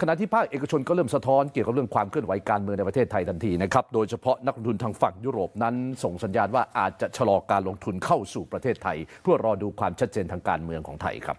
ขณะที่ภาคเอกชนก็เริ่มสะท้อนเกี่ยวกับเรื่องความเคลื่อนไหวการเมืองในประเทศไทยทันทีนะครับ โดยเฉพาะนักลงทุนทางฝั่งยุโรปนั้นส่งสัญญาณว่าอาจจะชะลอการลงทุนเข้าสู่ประเทศไทย เพื่อรอดูความชัดเจนทางการเมืองของไทยครับ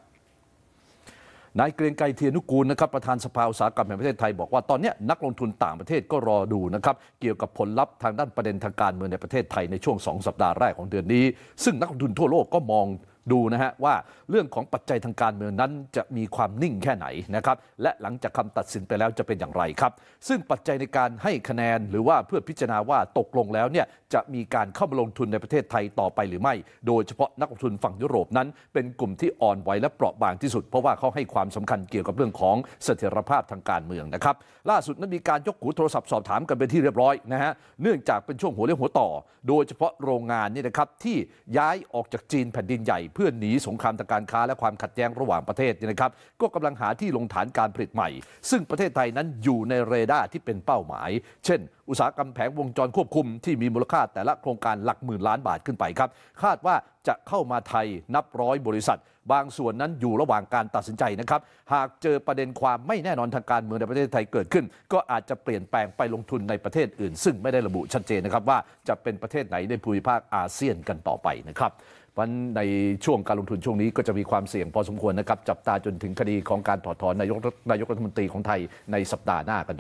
นายเกรียงไกรเทียนุกูลนะครับประธานสภาอุตสาหกรรมแห่งประเทศไทยบอกว่าตอนนี้นักลงทุนต่างประเทศก็รอดูนะครับเกี่ยวกับผลลัพธ์ทางด้านประเด็นทางการเมืองในประเทศไทยในช่วง2สัปดาห์แรกของเดือนนี้ ซึ่งนักลงทุนทั่วโลกก็มองดูนะฮะว่าเรื่องของปัจจัยทางการเมืองนั้น จะมีความนิ่งแค่ไหนนะครับและหลังจากคำตัดสินไปแล้วจะเป็นอย่างไรครับซึ่งปัจจัยในการให้คะแนนหรือว่าเพื่อพิจารณาว่าตกลงแล้วเนี่ยจะมีการเข้ามาลงทุนในประเทศไทยต่อไปหรือไม่ โดยเฉพาะนักลงทุนฝั่งยุโรปนั้น เป็นกลุ่มที่อ่อนไหวและเปราะบางที่สุด เพราะว่าเขาให้ความสำคัญเกี่ยวกับเรื่องของเสถียรภาพทางการเมืองนะครับล่าสุดนั้นมีการยกหูโทรศัพท์สอบถามกันเป็นที่เรียบร้อยนะฮะเนื่องจากเป็นช่วงหัวเรื่องหัวต่อ โดยเฉพาะโรงงานนี่นะครับที่ย้ายออกจากจีนแผ่นดินใหญ่เพื่อหนีสงครามทางการค้าและความขัดแย้งระหว่างประเทศนะครับก็กำลังหาที่ลงฐานการผลิตใหม่ ซึ่งประเทศไทยนั้นอยู่ในเรดาร์ที่เป็นเป้าหมาย เช่นอุตสาหกรรมแผงวงจรควบคุมที่มีมูลค่าแต่ละโครงการหลักหมื่นล้านบาทขึ้นไปครับคาดว่าจะเข้ามาไทยนับร้อยบริษัทบางส่วนนั้นอยู่ระหว่างการตัดสินใจนะครับ หากเจอประเด็นความไม่แน่นอนทางการ เมืองในประเทศไทยเกิดขึ้น ก็อาจจะเปลี่ยนแปลงไปลงทุนในประเทศอื่น ซึ่งไม่ได้ระบุชัดเจนนะครับว่าจะเป็นประเทศไหนในภูมิภาคอาเซียนกันต่อไปนะครับวันในช่วงการลงทุนช่วงนี้ก็จะมีความเสี่ยงพอสมควรนะครับจับตาจนถึงคดีของการถอดถอนนายกนายกรัฐมนตรีของไทยในสัปดาห์หน้ากัน